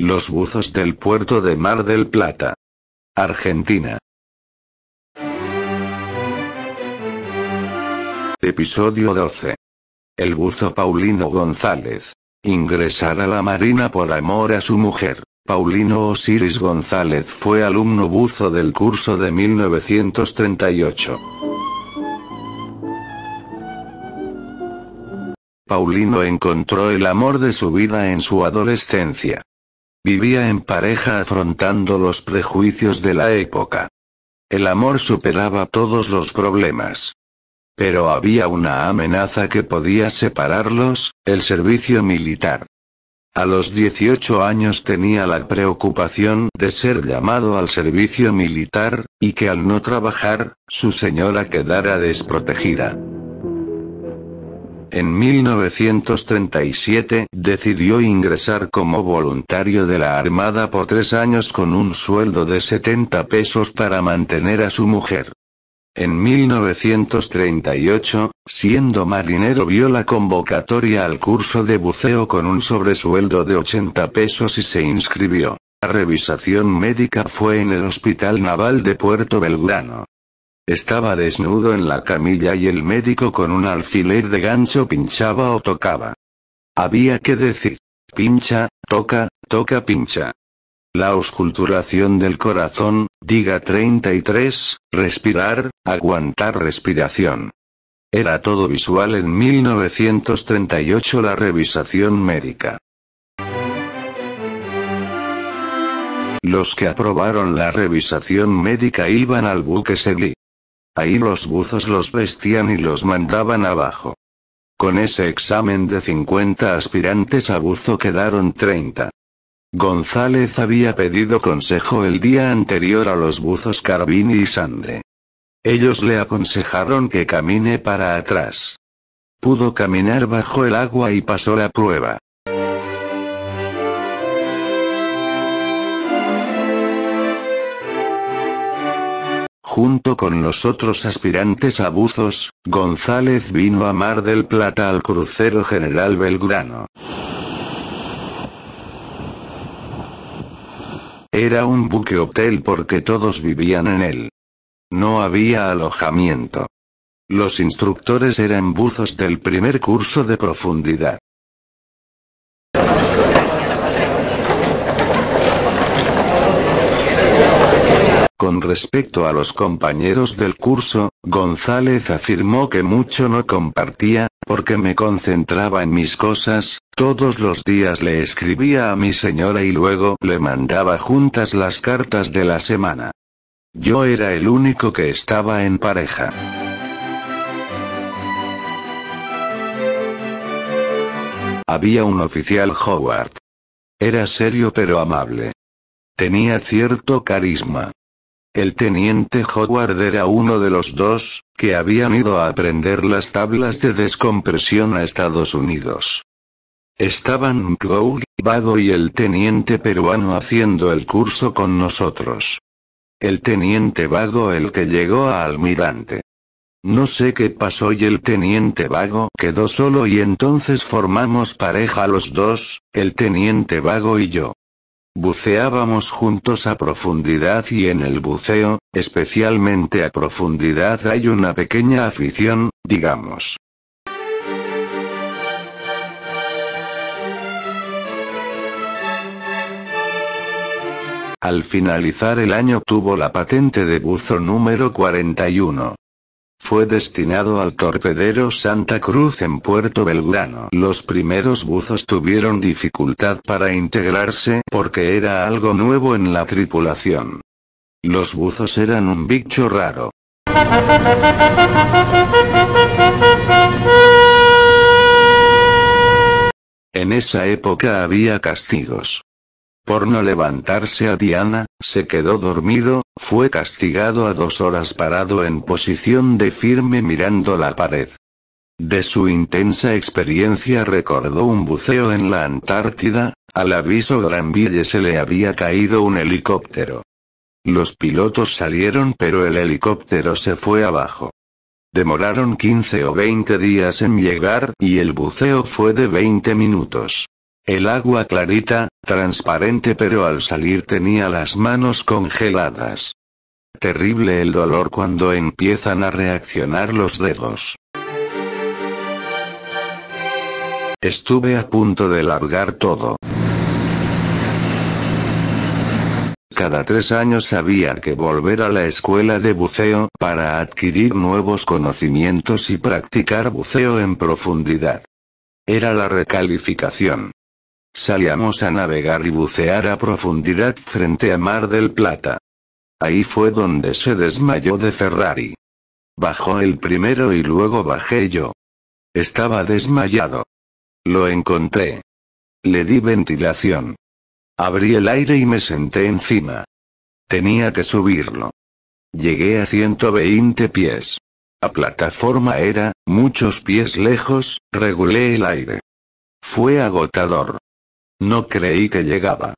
Los buzos del puerto de Mar del Plata. Argentina. Episodio 12. El buzo Paulino González. Ingresar a la Marina por amor a su mujer. Paulino Osiris González fue alumno buzo del curso de 1938. Paulino encontró el amor de su vida en su adolescencia. Vivía en pareja afrontando los prejuicios de la época. El amor superaba todos los problemas. Pero había una amenaza que podía separarlos, el servicio militar. A los 18 años tenía la preocupación de ser llamado al servicio militar, y que al no trabajar, su señora quedara desprotegida. En 1937 decidió ingresar como voluntario de la Armada por tres años con un sueldo de 70 pesos para mantener a su mujer. En 1938, siendo marinero, vio la convocatoria al curso de buceo con un sobresueldo de 80 pesos y se inscribió. La revisación médica fue en el Hospital Naval de Puerto Belgrano. Estaba desnudo en la camilla y el médico con un alfiler de gancho pinchaba o tocaba. Había que decir, pincha, toca, toca, pincha. La osculturación del corazón, diga 33, respirar, aguantar respiración. Era todo visual en 1938 la revisación médica. Los que aprobaron la revisación médica iban al buque Seguí. Ahí los buzos los vestían y los mandaban abajo. Con ese examen de 50 aspirantes a buzo quedaron 30. González había pedido consejo el día anterior a los buzos Carbini y Sandre. Ellos le aconsejaron que camine para atrás. Pudo caminar bajo el agua y pasó la prueba. Junto con los otros aspirantes a buzos, González vino a Mar del Plata al crucero General Belgrano. Era un buque hotel porque todos vivían en él. No había alojamiento. Los instructores eran buzos del primer curso de profundidad. Con respecto a los compañeros del curso, González afirmó que mucho no compartía, porque me concentraba en mis cosas, todos los días le escribía a mi señora y luego le mandaba juntas las cartas de la semana. Yo era el único que estaba en pareja. Había un oficial Howard. Era serio pero amable. Tenía cierto carisma. El teniente Howard era uno de los dos, que habían ido a aprender las tablas de descompresión a Estados Unidos. Estaban Mkou, Vago y el teniente peruano haciendo el curso con nosotros. El teniente Vago el que llegó a almirante. No sé qué pasó y el teniente Vago quedó solo y entonces formamos pareja los dos, el teniente Vago y yo. Buceábamos juntos a profundidad y en el buceo, especialmente a profundidad hay una pequeña afición, digamos. Al finalizar el año tuvo la patente de buzo número 41. Fue destinado al torpedero Santa Cruz en Puerto Belgrano. Los primeros buzos tuvieron dificultad para integrarse porque era algo nuevo en la tripulación. Los buzos eran un bicho raro. En esa época había castigos. Por no levantarse a Diana, se quedó dormido, fue castigado a dos horas parado en posición de firme mirando la pared. De su intensa experiencia recordó un buceo en la Antártida, al aviso Granville se le había caído un helicóptero. Los pilotos salieron pero el helicóptero se fue abajo. Demoraron 15 o 20 días en llegar y el buceo fue de 20 minutos. El agua clarita, transparente pero al salir tenía las manos congeladas. Terrible el dolor cuando empiezan a reaccionar los dedos. Estuve a punto de largar todo. Cada tres años había que volver a la escuela de buceo para adquirir nuevos conocimientos y practicar buceo en profundidad. Era la recalificación. Salíamos a navegar y bucear a profundidad frente a Mar del Plata. Ahí fue donde se desmayó de Ferrari. Bajó el primero y luego bajé yo. Estaba desmayado. Lo encontré. Le di ventilación. Abrí el aire y me senté encima. Tenía que subirlo. Llegué a 120 pies. La plataforma era, muchos pies lejos, regulé el aire. Fue agotador. No creí que llegaba.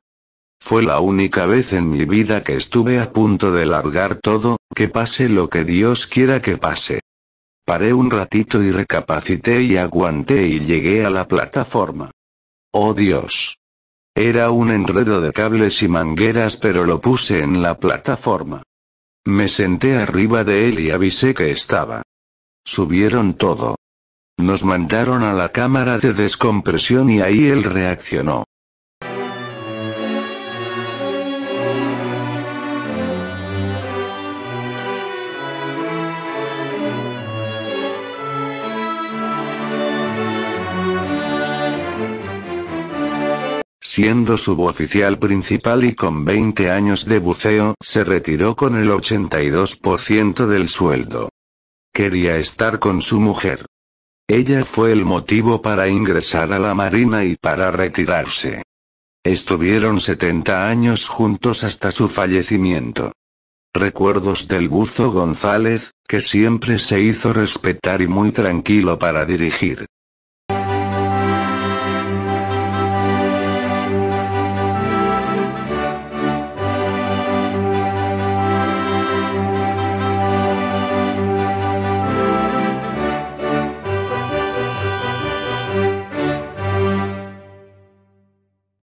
Fue la única vez en mi vida que estuve a punto de largar todo, que pase lo que Dios quiera que pase. Paré un ratito y recapacité y aguanté y llegué a la plataforma. Oh Dios. Era un enredo de cables y mangueras pero lo puse en la plataforma. Me senté arriba de él y avisé que estaba. Subieron todo, nos mandaron a la cámara de descompresión y ahí él reaccionó. siendo suboficial principal y con 20 años de buceo, se retiró con el 82% del sueldo. Quería estar con su mujer. Ella fue el motivo para ingresar a la Marina y para retirarse. Estuvieron 70 años juntos hasta su fallecimiento. Recuerdos del buzo González, que siempre se hizo respetar y muy tranquilo para dirigir.